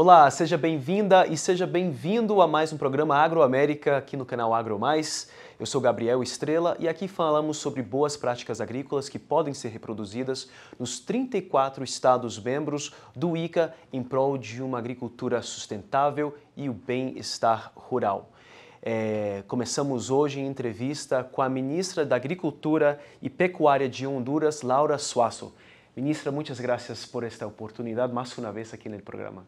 Olá, seja bem-vinda e seja bem-vindo a mais um programa Agroamérica aqui no canal Agro Mais. Eu sou Gabriel Estrela e aqui falamos sobre boas práticas agrícolas que podem ser reproduzidas nos 34 estados membros do ICA em prol de uma agricultura sustentável e o bem-estar rural. É, começamos hoje em entrevista com a ministra da Agricultura e Pecuária de Honduras, Laura Suazo. Ministra, muitas graças por esta oportunidade mais uma vez aqui no programa.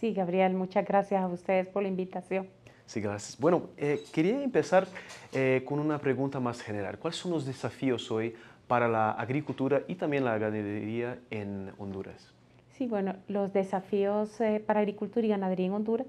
Sí, Gabriel, muchas gracias a ustedes por la invitación. Sí, gracias. Bueno, eh, quería empezar eh, con una pregunta más general. ¿Cuáles son los desafíos hoy para la agricultura y también la ganadería en Honduras? Sí, bueno, los desafíos eh, para agricultura y ganadería en Honduras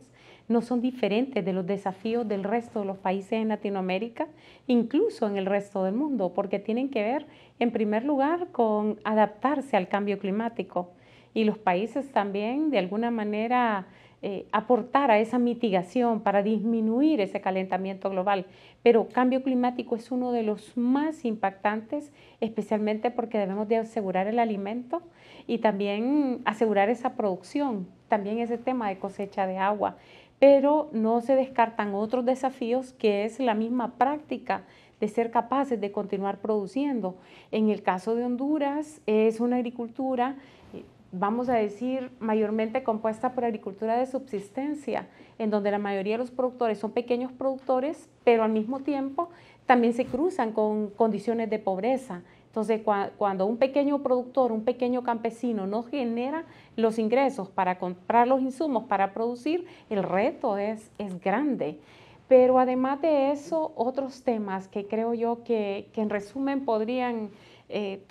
no son diferentes de los desafíos del resto de los países en Latinoamérica, incluso en el resto del mundo, porque tienen que ver, en primer lugar, con adaptarse al cambio climático y los países también de alguna manera eh, aportar a esa mitigación para disminuir ese calentamiento global. Pero cambio climático es uno de los más impactantes, especialmente porque debemos de asegurar el alimento y también asegurar esa producción, también ese tema de cosecha de agua. Pero no se descartan otros desafíos que es la misma práctica de ser capaces de continuar produciendo. En el caso de Honduras es una agricultura vamos a decir, mayormente compuesta por agricultura de subsistencia, en donde la mayoría de los productores son pequeños productores, pero al mismo tiempo también se cruzan con condiciones de pobreza. Entonces, cuando un pequeño productor, un pequeño campesino no genera los ingresos para comprar los insumos, para producir, el reto es, es grande. Pero además de eso, otros temas que creo yo que, en resumen podrían eh,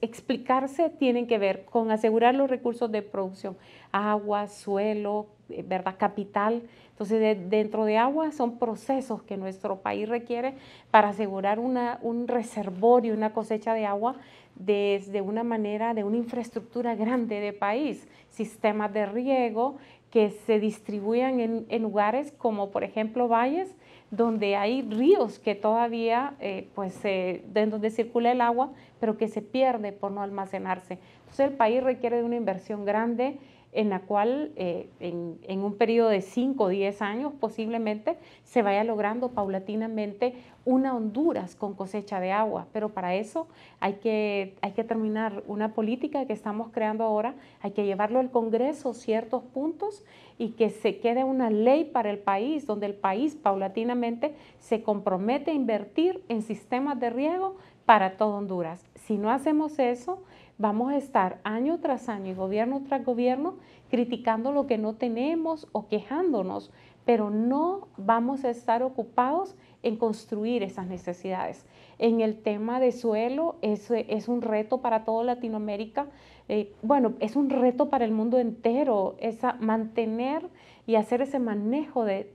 explicarse tienen que ver con asegurar los recursos de producción, agua, suelo, eh, ¿verdad? capital. Entonces, dentro de agua son procesos que nuestro país requiere para asegurar un reservorio, una cosecha de agua desde una manera, de una infraestructura grande de país, sistemas de riego que se distribuyan en lugares como, por ejemplo, valles donde hay ríos que todavía, eh, pues, de donde circula el agua, pero que se pierde por no almacenarse. Entonces el país requiere de una inversión grande en la cual eh, en, un periodo de 5 o 10 años posiblemente se vaya logrando paulatinamente una Honduras con cosecha de agua, pero para eso hay que, hay que terminar una política que estamos creando ahora, hay que llevarlo al Congreso ciertos puntos y que se quede una ley para el país, donde el país paulatinamente se compromete a invertir en sistemas de riego para todo Honduras. Si no hacemos eso, vamos a estar año tras año y gobierno tras gobierno criticando lo que no tenemos o quejándonos, pero no vamos a estar ocupados en construir esas necesidades. En el tema de suelo, es, es un reto para toda Latinoamérica, eh, bueno, es un reto para el mundo entero, esa, mantener y hacer ese manejo del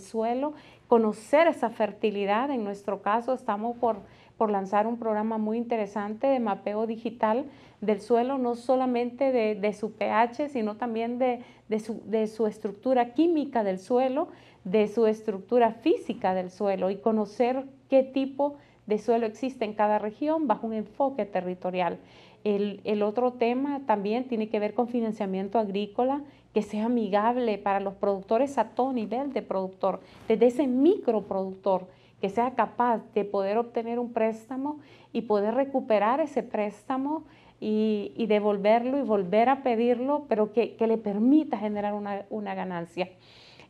suelo, conocer esa fertilidad, en nuestro caso estamos por por lanzar un programa muy interesante de mapeo digital del suelo, no solamente de, de su pH, sino también de, de, su, de su estructura química del suelo, de su estructura física del suelo y conocer qué tipo de suelo existe en cada región bajo un enfoque territorial. El, el, otro tema también tiene que ver con financiamiento agrícola que sea amigable para los productores a todo nivel de productor, desde ese microproductor que sea capaz de poder obtener un préstamo y poder recuperar ese préstamo y, devolverlo y volver a pedirlo, pero que, le permita generar una, ganancia.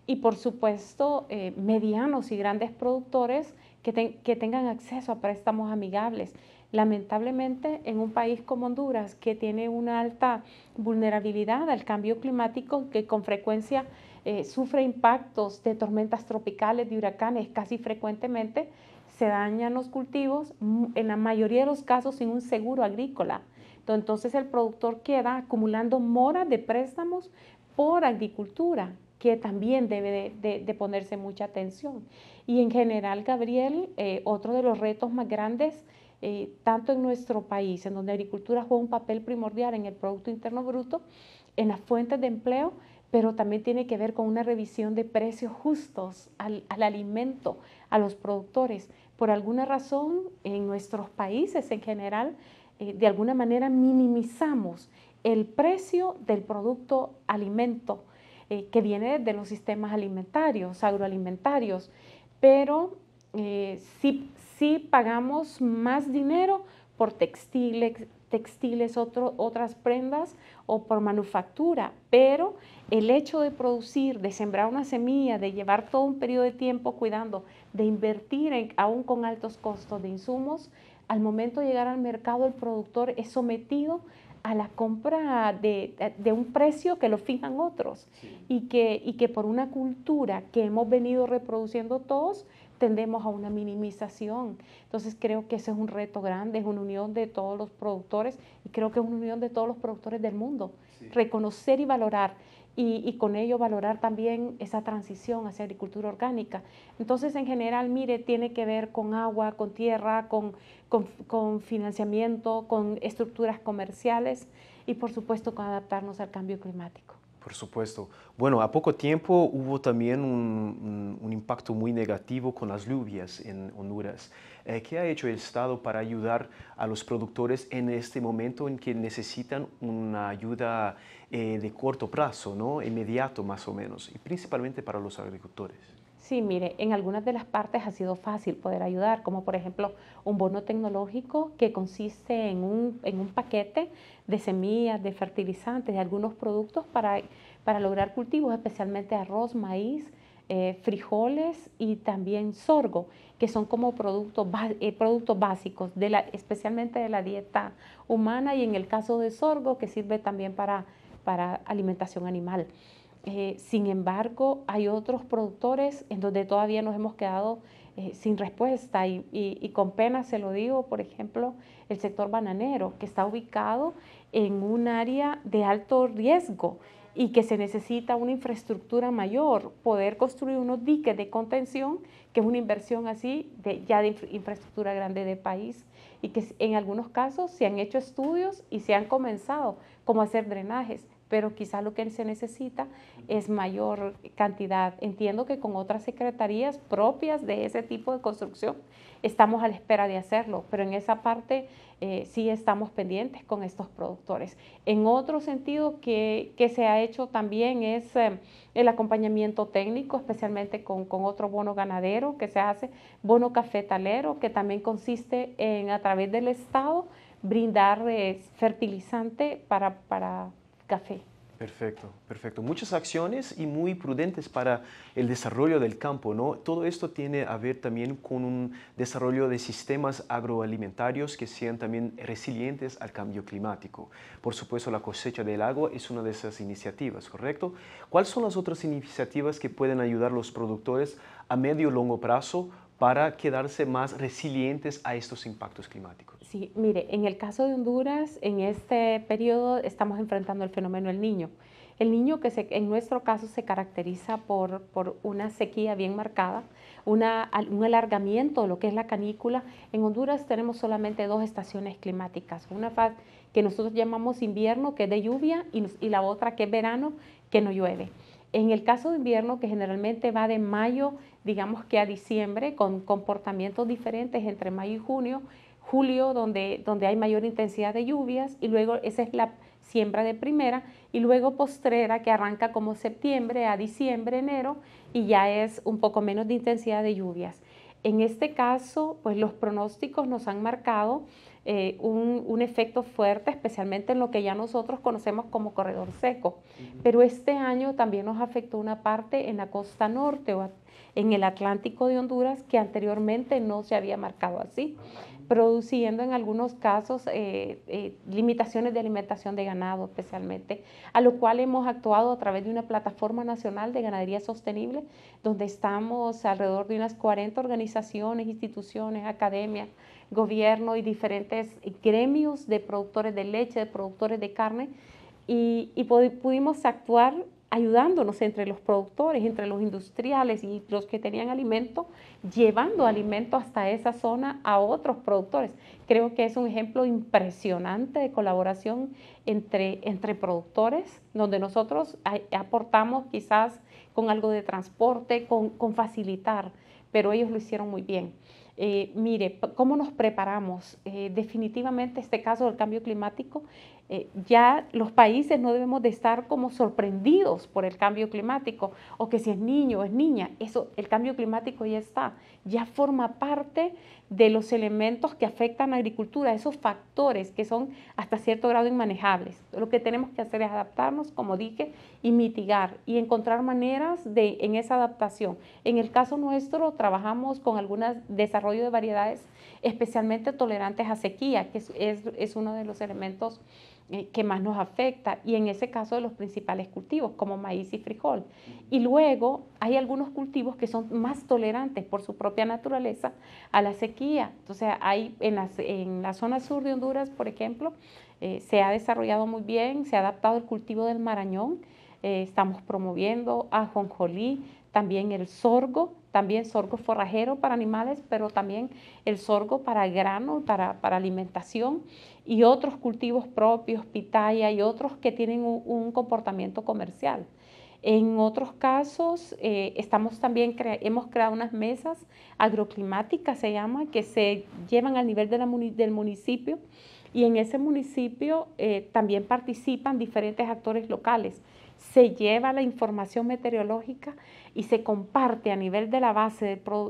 Y por supuesto, eh, medianos y grandes productores que, que tengan acceso a préstamos amigables, Lamentablemente, en un país como Honduras, que tiene una alta vulnerabilidad al cambio climático, que con frecuencia eh, sufre impactos de tormentas tropicales, de huracanes casi frecuentemente, se dañan los cultivos, mm, en la mayoría de los casos sin un seguro agrícola. Entonces el productor queda acumulando mora de préstamos por agricultura, que también debe de, ponerse mucha atención. Y en general, Gabriel, eh, otro de los retos más grandes eh, tanto en nuestro país, en donde la agricultura juega un papel primordial en el Producto Interno Bruto, en las fuentes de empleo, pero también tiene que ver con una revisión de precios justos al, alimento, a los productores. Por alguna razón, en nuestros países en general, eh, de alguna manera minimizamos el precio del producto alimento eh, que viene de los sistemas alimentarios, agroalimentarios, pero eh, sí, pagamos más dinero por textiles, otras prendas o por manufactura, pero el hecho de producir, de sembrar una semilla, de llevar todo un periodo de tiempo cuidando, de invertir aún con altos costos de insumos, al momento de llegar al mercado el productor es sometido a la compra de, un precio que lo fijan otros y que por una cultura que hemos venido reproduciendo todos, tendemos a una minimización. Entonces creo que ese es un reto grande, es una unión de todos los productores y creo que es una unión de todos los productores del mundo. Reconocer y valorar y, con ello valorar también esa transición hacia agricultura orgánica. Entonces en general, mire, tiene que ver con agua, con tierra, con, con financiamiento, con estructuras comerciales y por supuesto con adaptarnos al cambio climático. Por supuesto. Bueno, a poco tiempo hubo también un, impacto muy negativo con las lluvias en Honduras. Eh, ¿Qué ha hecho el Estado para ayudar a los productores en este momento en que necesitan una ayuda eh, de corto plazo, ¿no? inmediato más o menos, y principalmente para los agricultores? Sí, mire, en algunas de las partes ha sido fácil poder ayudar, como por ejemplo un bono tecnológico que consiste en un, paquete de semillas, de fertilizantes, de algunos productos para, lograr cultivos, especialmente arroz, maíz, eh, frijoles y también sorgo, que son como productos, eh, productos básicos, especialmente de la dieta humana y en el caso de sorgo, que sirve también para alimentación animal. Eh, sin embargo, hay otros productores en donde todavía nos hemos quedado eh, sin respuesta y, con pena se lo digo, por ejemplo, el sector bananero, que está ubicado en un área de alto riesgo y que se necesita una infraestructura mayor, poder construir unos diques de contención, que es una inversión así de, ya de infraestructura grande de país y que en algunos casos se han hecho estudios y se han comenzado como hacer drenajes, pero quizá lo que se necesita es mayor cantidad. Entiendo que con otras secretarías propias de ese tipo de construcción estamos a la espera de hacerlo, pero en esa parte eh, sí estamos pendientes con estos productores. En otro sentido que, se ha hecho también es eh, el acompañamiento técnico, especialmente con, otro bono ganadero que se hace, bono cafetalero, que también consiste en a través del Estado brindar eh, fertilizante para café. Perfecto, perfecto. Muchas acciones y muy prudentes para el desarrollo del campo, ¿no? Todo esto tiene a ver también con un desarrollo de sistemas agroalimentarios que sean también resilientes al cambio climático. Por supuesto, la cosecha del agua es una de esas iniciativas, ¿correcto? ¿Cuáles son las otras iniciativas que pueden ayudar a los productores a medio y largo plazo para quedarse más resilientes a estos impactos climáticos? Sí, mire, en el caso de Honduras, en este periodo estamos enfrentando el fenómeno del niño. El niño que se, en nuestro caso se caracteriza por, por una sequía bien marcada, una, un alargamiento de lo que es la canícula. En Honduras tenemos solamente dos estaciones climáticas, una que nosotros llamamos invierno, que es de lluvia, y, y la otra que es verano, que no llueve. En el caso de invierno, que generalmente va de mayo digamos que a diciembre, con comportamientos diferentes entre mayo y junio, julio donde, donde hay mayor intensidad de lluvias y luego esa es la siembra de primera y luego postrera que arranca como septiembre a diciembre, enero y ya es un poco menos de intensidad de lluvias. En este caso, pues los pronósticos nos han marcado eh, un, efecto fuerte, especialmente en lo que ya nosotros conocemos como corredor seco. Pero este año también nos afectó una parte en la costa norte o en el Atlántico de Honduras que anteriormente no se había marcado así, produciendo en algunos casos eh, eh, limitaciones de alimentación de ganado especialmente, a lo cual hemos actuado a través de una plataforma nacional de ganadería sostenible, donde estamos alrededor de unas 40 organizaciones, instituciones, academias, gobierno y diferentes gremios de productores de leche, de productores de carne, y pudimos actuar ayudándonos entre los productores, entre los industriales y los que tenían alimento, llevando alimento hasta esa zona a otros productores. Creo que es un ejemplo impresionante de colaboración entre, entre productores, donde nosotros aportamos quizás con algo de transporte, con, facilitar, pero ellos lo hicieron muy bien. Eh, mire, ¿cómo nos preparamos? Eh, definitivamente este caso del cambio climático eh, ya los países no debemos de estar como sorprendidos por el cambio climático o que si es niño o es niña, eso, el cambio climático ya está, ya forma parte de los elementos que afectan a la agricultura, esos factores que son hasta cierto grado inmanejables. Lo que tenemos que hacer es adaptarnos, como dije, y mitigar y encontrar maneras de, en esa adaptación. En el caso nuestro trabajamos con algún desarrollo de variedades especialmente tolerantes a sequía, que es, es, es uno de los elementos eh, que más nos afecta y en ese caso de los principales cultivos como maíz y frijol. Y luego hay algunos cultivos que son más tolerantes por su propia naturaleza a la sequía. Entonces hay en la, zona sur de Honduras, por ejemplo, eh, se ha desarrollado muy bien, se ha adaptado el cultivo del marañón, eh, estamos promoviendo ajonjolí, también el sorgo, también sorgo forrajero para animales, pero también el sorgo para grano, para, alimentación y otros cultivos propios, pitaya y otros que tienen un, comportamiento comercial. En otros casos, eh, también hemos creado unas mesas agroclimáticas, se llama, que se llevan al nivel del municipio y en ese municipio eh, también participan diferentes actores locales se lleva la información meteorológica y se comparte a nivel de la base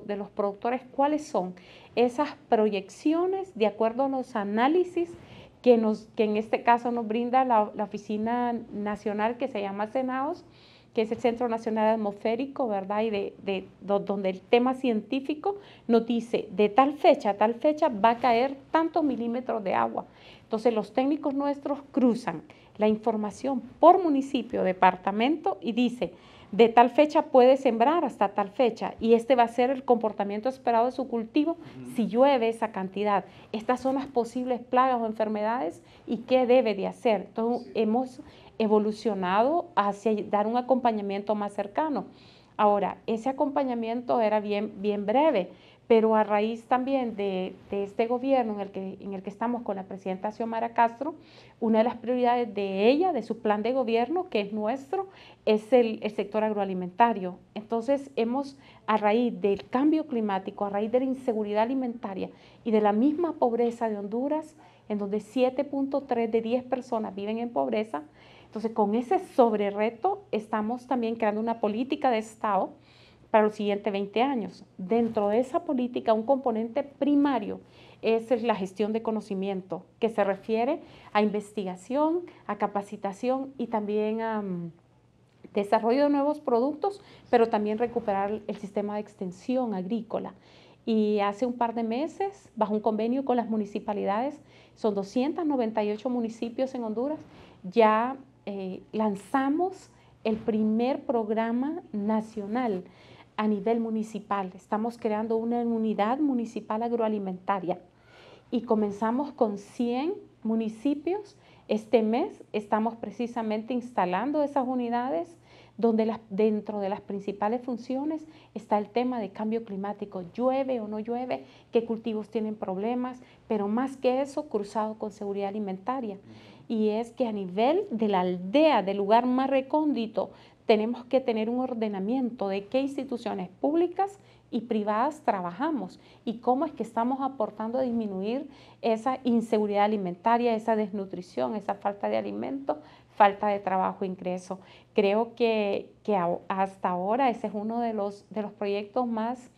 de, los productores cuáles son esas proyecciones de acuerdo a los análisis que, nos, que en este caso nos brinda la, oficina nacional que se llama Senados, que es el Centro Nacional Atmosférico, ¿verdad? Y de, de, donde el tema científico nos dice, de tal fecha a tal fecha va a caer tantos milímetros de agua. Entonces los técnicos nuestros cruzan la información por municipio, departamento y dice, de tal fecha puede sembrar hasta tal fecha y este va a ser el comportamiento esperado de su cultivo si llueve esa cantidad. Estas son las posibles plagas o enfermedades y qué debe de hacer. Entonces hemos evolucionado hacia dar un acompañamiento más cercano. Ahora, ese acompañamiento era bien, bien breve pero a raíz también de, este gobierno en el, que, en el que estamos con la presidenta Xiomara Castro, una de las prioridades de ella, de su plan de gobierno, que es nuestro, es el, sector agroalimentario. Entonces hemos, a raíz del cambio climático, a raíz de la inseguridad alimentaria y de la misma pobreza de Honduras, en donde 7.3 de 10 personas viven en pobreza, entonces con ese sobrereto estamos también creando una política de Estado para los siguientes 20 años. Dentro de esa política, un componente primario es la gestión de conocimiento, que se refiere a investigación, a capacitación y también a mm, desarrollo de nuevos productos, pero también recuperar el sistema de extensión agrícola. Y hace un par de meses, bajo un convenio con las municipalidades, son 298 municipios en Honduras, ya eh, lanzamos el primer programa nacional a nivel municipal. Estamos creando una unidad municipal agroalimentaria y comenzamos con 100 municipios. Este mes estamos precisamente instalando esas unidades donde las, dentro de las principales funciones está el tema de cambio climático, llueve o no llueve, qué cultivos tienen problemas, pero más que eso, cruzado con seguridad alimentaria. Y es que a nivel de la aldea, del lugar más recóndito, tenemos que tener un ordenamiento de qué instituciones públicas y privadas trabajamos y cómo es que estamos aportando a disminuir esa inseguridad alimentaria, esa desnutrición, esa falta de alimentos, falta de trabajo, e ingreso. Creo que, hasta ahora ese es uno de los, de los proyectos más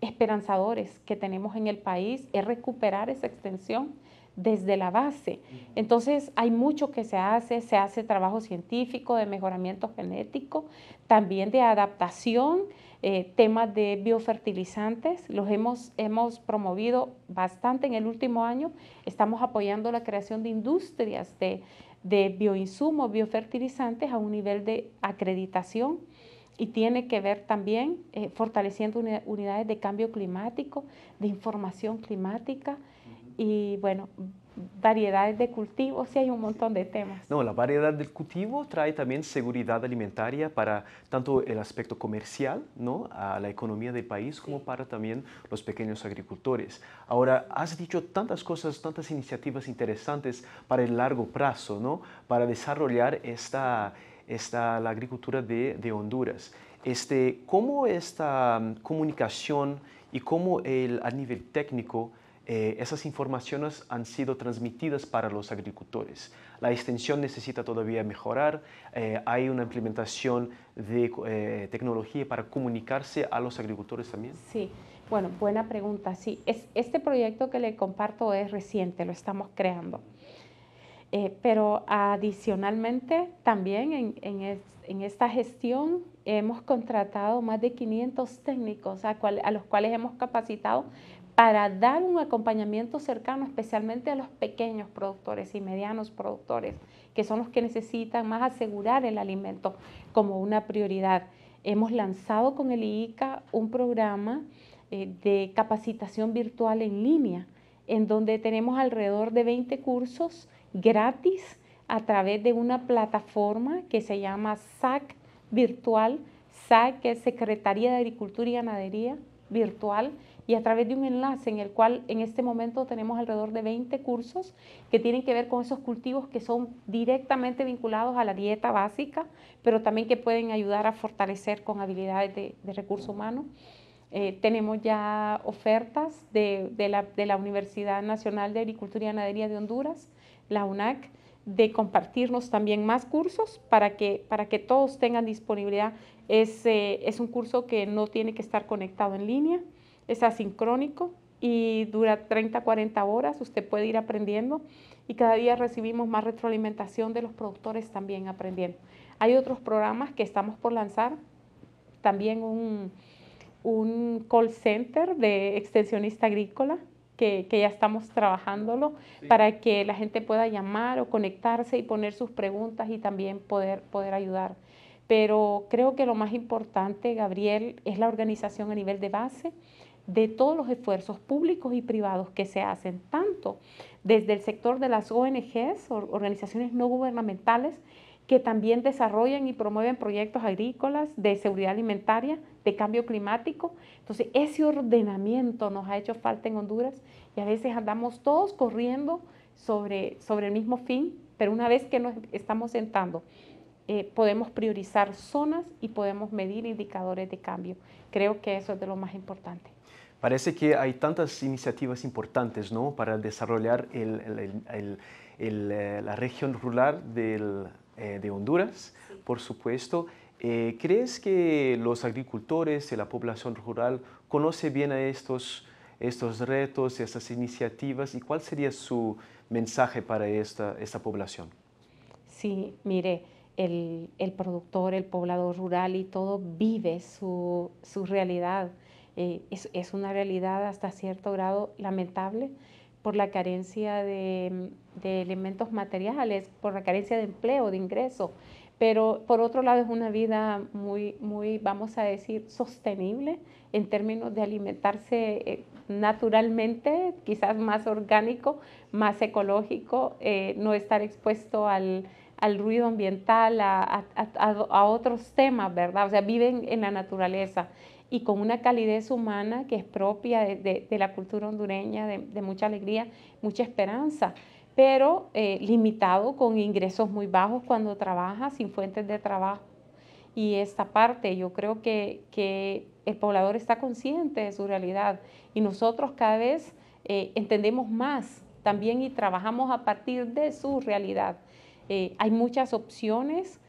esperanzadores que tenemos en el país, es recuperar esa extensión desde la base. Entonces hay mucho que se hace, se hace trabajo científico de mejoramiento genético, también de adaptación, eh, temas de biofertilizantes, los hemos, hemos promovido bastante en el último año, estamos apoyando la creación de industrias de, de bioinsumos, biofertilizantes a un nivel de acreditación y tiene que ver también eh, fortaleciendo unidades de cambio climático, de información climática, y bueno, variedades de cultivos, sí hay un montón de temas. No, la variedad del cultivo trae también seguridad alimentaria para tanto el aspecto comercial, ¿no? A la economía del país como para también los pequeños agricultores. Ahora, has dicho tantas cosas, tantas iniciativas interesantes para el largo plazo, ¿no? Para desarrollar esta, esta la agricultura de, Honduras. Este, ¿Cómo esta mm, comunicación y cómo el, a nivel técnico eh, esas informaciones han sido transmitidas para los agricultores. La extensión necesita todavía mejorar, eh, hay una implementación de eh, tecnología para comunicarse a los agricultores también. Sí, bueno, buena pregunta. Sí, este proyecto que le comparto es reciente, lo estamos creando. pero adicionalmente también en, esta gestión hemos contratado más de 500 técnicos a los cuales hemos capacitado para dar un acompañamiento cercano especialmente a los pequeños productores y medianos productores, que son los que necesitan más asegurar el alimento como una prioridad. Hemos lanzado con el IICA un programa eh, de capacitación virtual en línea, en donde tenemos alrededor de 20 cursos gratis a través de una plataforma que se llama SAC Virtual, SAC que es Secretaría de Agricultura y Ganadería, virtual y a través de un enlace en el cual en este momento tenemos alrededor de 20 cursos que tienen que ver con esos cultivos que son directamente vinculados a la dieta básica, pero también que pueden ayudar a fortalecer con habilidades de, recurso humano. Eh, tenemos ya ofertas de, la, de la Universidad Nacional de Agricultura y Ganadería de Honduras, la UNAC, de compartirnos también más cursos para que, para que todos tengan disponibilidad. Es, eh, es un curso que no tiene que estar conectado en línea, es asincrónico y dura 30, 40 horas, usted puede ir aprendiendo y cada día recibimos más retroalimentación de los productores también aprendiendo. Hay otros programas que estamos por lanzar, también un, un call center de extensionista agrícola que, ya estamos trabajándolo para que la gente pueda llamar o conectarse y poner sus preguntas y también poder, poder ayudar. Pero creo que lo más importante, Gabriel, es la organización a nivel de base de todos los esfuerzos públicos y privados que se hacen, tanto desde el sector de las ONGs, organizaciones no gubernamentales, que también desarrollan y promueven proyectos agrícolas de seguridad alimentaria, de cambio climático. Entonces, ese ordenamiento nos ha hecho falta en Honduras y a veces andamos todos corriendo sobre, sobre el mismo fin, pero una vez que nos estamos sentando, eh, podemos priorizar zonas y podemos medir indicadores de cambio. Creo que eso es de lo más importante. Parece que hay tantas iniciativas importantes ¿no? para desarrollar el, el, el, eh, la región rural del eh, de Honduras, por supuesto. Eh, ¿Crees que los agricultores y la población rural conocen bien a estos, estos retos, estas iniciativas? ¿Y cuál sería su mensaje para esta, población? Sí, mire, el, productor, el poblador rural y todo vive su, realidad. Eh, es, una realidad hasta cierto grado lamentable, por la carencia mm, de, elementos materiales, por la carencia de empleo, de ingreso, Pero por otro lado es una vida muy, muy, vamos a decir, sostenible en términos de alimentarse eh, naturalmente, quizás más orgánico, más ecológico, eh, no estar expuesto al, ruido ambiental, a, a, otros temas, ¿verdad? O sea, viven en la naturaleza y con una calidez humana que es propia de, la cultura hondureña, de, mucha alegría, mucha esperanza, pero eh, limitado con ingresos muy bajos cuando trabaja, sin fuentes de trabajo. Y esta parte, yo creo que, que el poblador está consciente de su realidad y nosotros cada vez eh, entendemos más también y trabajamos a partir de su realidad. Eh, hay muchas opciones.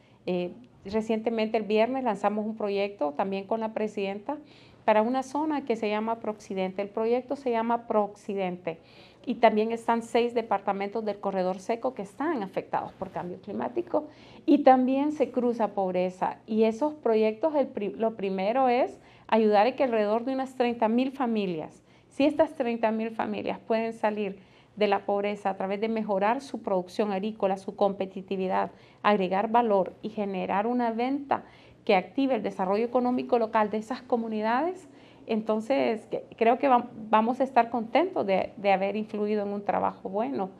Recientemente el viernes lanzamos un proyecto también con la presidenta para una zona que se llama Prooccidente. El proyecto se llama Prooccidente y también están seis departamentos del corredor seco que están afectados por cambio climático y también se cruza pobreza. Y esos proyectos, lo primero es ayudar a que alrededor de unas 30 mil familias, si estas 30 mil familias pueden salir de la pobreza a través de mejorar su producción agrícola, su competitividad, agregar valor y generar una venta que active el desarrollo económico local de esas comunidades, entonces creo que vamos a estar contentos de, haber influido en un trabajo bueno.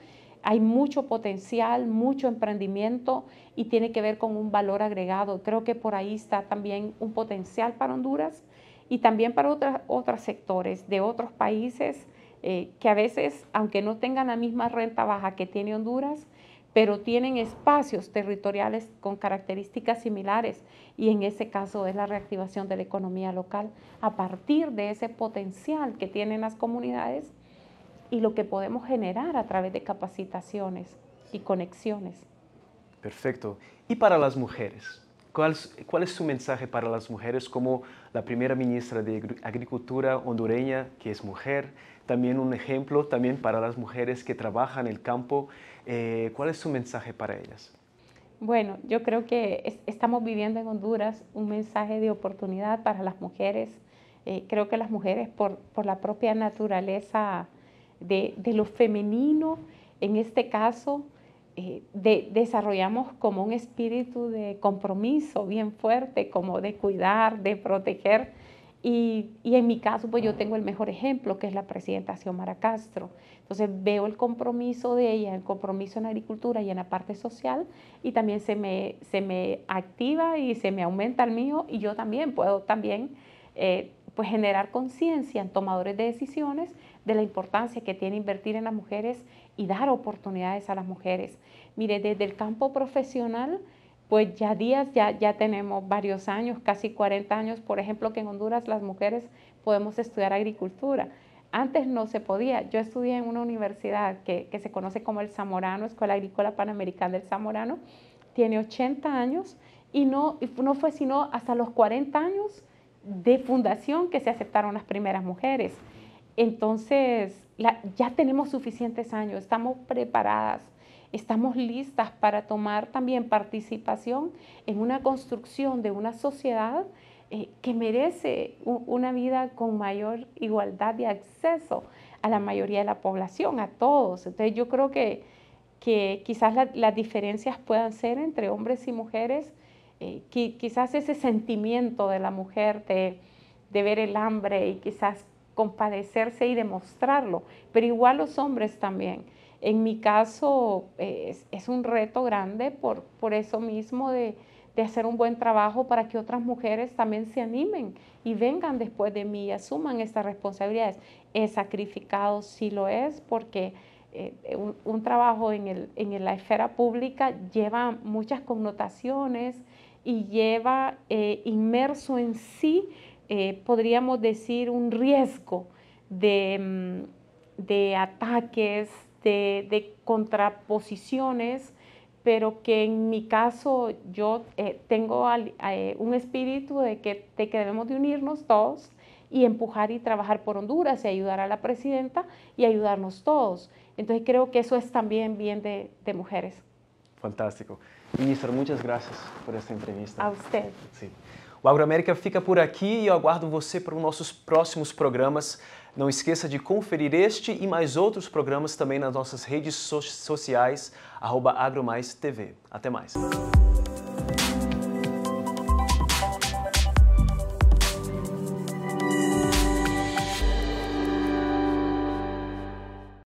Hay mucho potencial, mucho emprendimiento y tiene que ver con un valor agregado. Creo que por ahí está también un potencial para Honduras y también para otras, otros sectores de otros países eh, que a veces, aunque no tengan la misma renta baja que tiene Honduras, pero tienen espacios territoriales con características similares y en ese caso es la reactivación de la economía local a partir de ese potencial que tienen las comunidades y lo que podemos generar a través de capacitaciones y conexiones. Perfecto. ¿Y para las mujeres? ¿Cuál, es su mensaje para las mujeres como la primera ministra de Agricultura hondureña, que es mujer, también un ejemplo también para las mujeres que trabajan en el campo. Eh, ¿Cuál es su mensaje para ellas? Bueno, yo creo que estamos viviendo en Honduras un mensaje de oportunidad para las mujeres. Eh, creo que las mujeres, por, la propia naturaleza de, lo femenino, en este caso, eh, desarrollamos como un espíritu de compromiso bien fuerte, como de cuidar, de proteger y, y, en mi caso, pues yo tengo el mejor ejemplo, que es la presidenta Xiomara Castro. Entonces veo el compromiso de ella, el compromiso en agricultura y en la parte social, y también se me, se me activa y se me aumenta el mío, y yo también puedo también eh, pues generar conciencia en tomadores de decisiones de la importancia que tiene invertir en las mujeres y dar oportunidades a las mujeres. Mire, desde el campo profesional, pues ya días, ya, ya tenemos varios años, casi 40 años, por ejemplo, que en Honduras las mujeres podemos estudiar agricultura. Antes no se podía. Yo estudié en una universidad que, se conoce como el Zamorano, Escuela Agrícola Panamericana del Zamorano, tiene 80 años y no, no fue sino hasta los 40 años de fundación que se aceptaron las primeras mujeres. Entonces, ya tenemos suficientes años, estamos preparadas Estamos listas para tomar también participación en una construcción de una sociedad eh, que merece una vida con mayor igualdad de acceso a la mayoría de la población, a todos. Entonces yo creo que, que quizás las diferencias puedan ser entre hombres y mujeres, eh, que, quizás ese sentimiento de la mujer de, de ver el hambre y quizás compadecerse y demostrarlo, pero igual los hombres también. En mi caso eh, es, un reto grande por, por eso mismo de, hacer un buen trabajo para que otras mujeres también se animen y vengan después de mí y asuman estas responsabilidades. he sacrificado, sí lo es, porque eh, un, trabajo en, la esfera pública lleva muchas connotaciones y lleva eh, inmerso en sí, podríamos decir, un riesgo de, mm, de ataques, de, contraposiciones, pero que en mi caso yo eh, tengo eh, un espíritu de que, que debemos de unirnos todos y empujar y trabajar por Honduras y ayudar a la presidenta y ayudarnos todos. Entonces creo que eso es también bien de, mujeres. Fantástico. Ministro, muchas gracias por esta entrevista. A usted. Sí. O Agroamérica fica por aquí y e eu aguardo você para os próximos programas. Não esqueça de conferir este e mais outros programas também nas nossas redes sociais, arroba Até mais!